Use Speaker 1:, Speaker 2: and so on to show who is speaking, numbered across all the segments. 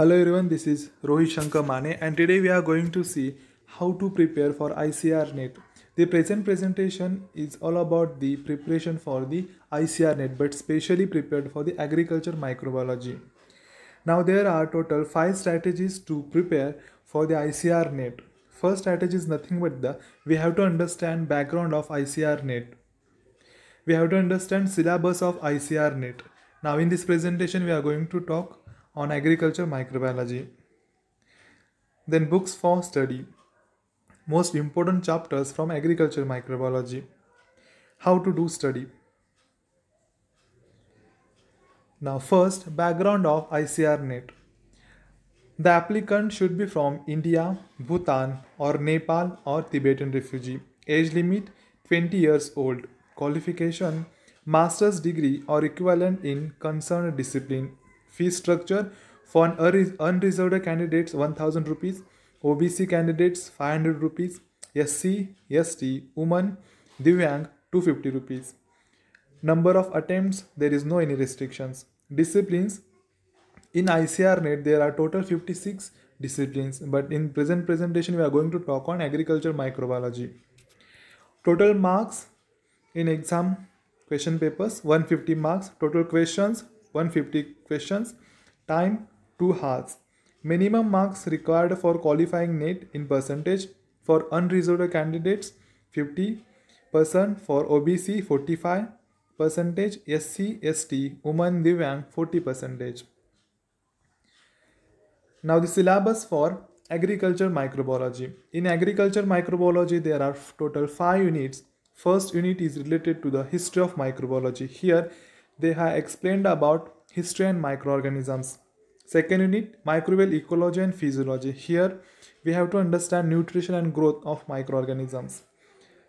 Speaker 1: Hello everyone, this is Rohit Shankar Mane and today we are going to see how to prepare for ICR NET. The present presentation is all about the preparation for the ICR NET but specially prepared for the agriculture microbiology. Now there are total 5 strategies to prepare for the ICR NET. First strategy is nothing but the we have to understand background of ICR NET. We have to understand syllabus of ICR NET. Now in this presentation we are going to talk on agriculture microbiology. Then books for study. Most important chapters from agriculture microbiology. How to do study. Now first background of ICRNet. The applicant should be from India, Bhutan or Nepal or Tibetan refugee. Age limit 20 years old. Qualification Master's degree or equivalent in concerned discipline fee structure for an unreserved candidates 1000 rupees obc candidates 500 rupees sc st woman divyang 250 rupees number of attempts there is no any restrictions disciplines in ICR net there are total 56 disciplines but in present presentation we are going to talk on agriculture microbiology total marks in exam question papers 150 marks total questions 150 questions time 2 hours minimum marks required for qualifying net in percentage for unreserved candidates 50 percent for obc 45 percentage sc st woman divyang 40 percentage now the syllabus for agriculture microbiology in agriculture microbiology there are total 5 units first unit is related to the history of microbiology here they have explained about history and microorganisms. Second unit, microbial ecology and physiology. Here we have to understand nutrition and growth of microorganisms.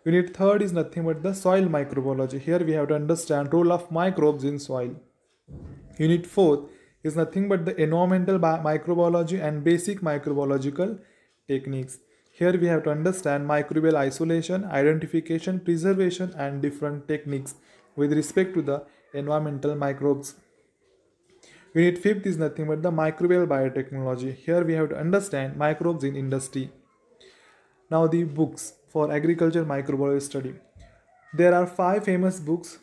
Speaker 1: Unit third is nothing but the soil microbiology. Here we have to understand role of microbes in soil. Unit fourth is nothing but the environmental microbiology and basic microbiological techniques. Here we have to understand microbial isolation, identification, preservation and different techniques with respect to the environmental microbes. Unit 5th is nothing but the microbial biotechnology. Here we have to understand microbes in industry. Now the books for agriculture microbiology study. There are five famous books.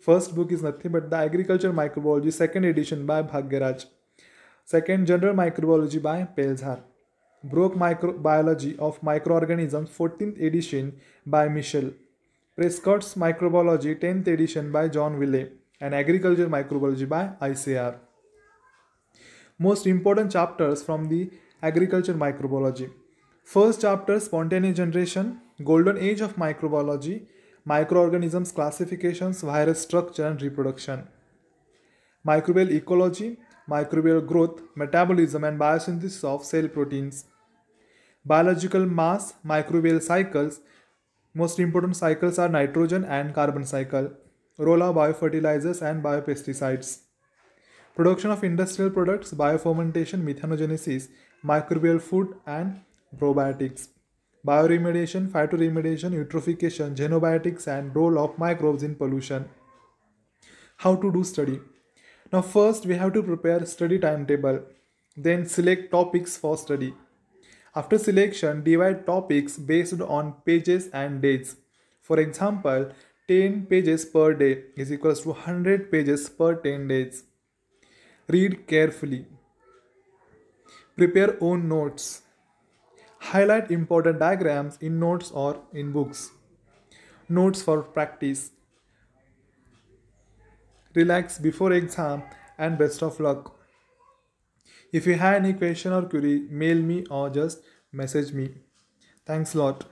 Speaker 1: First book is nothing but the agriculture microbiology second edition by Bhagyaraj. Second general microbiology by Pelzar. Broke microbiology of microorganisms 14th edition by Michel. Prescott's Microbiology, 10th edition by John Willey, and Agriculture Microbiology by ICR. Most important chapters from the Agriculture Microbiology. First chapter Spontaneous Generation, Golden Age of Microbiology, Microorganisms Classifications, Virus Structure and Reproduction. Microbial Ecology, Microbial Growth, Metabolism and Biosynthesis of Cell Proteins. Biological Mass, Microbial Cycles, most important cycles are nitrogen and carbon cycle, of biofertilizers and biopesticides. Production of industrial products, biofermentation, methanogenesis, microbial food and probiotics. Bioremediation, phytoremediation, eutrophication, genobiotics and role of microbes in pollution. How to do study? Now first we have to prepare study timetable. Then select topics for study. After selection, divide topics based on pages and dates. For example, 10 pages per day is equals to 100 pages per 10 days. Read carefully. Prepare own notes. Highlight important diagrams in notes or in books. Notes for practice. Relax before exam and best of luck. If you have any question or query, mail me or just message me. Thanks a lot.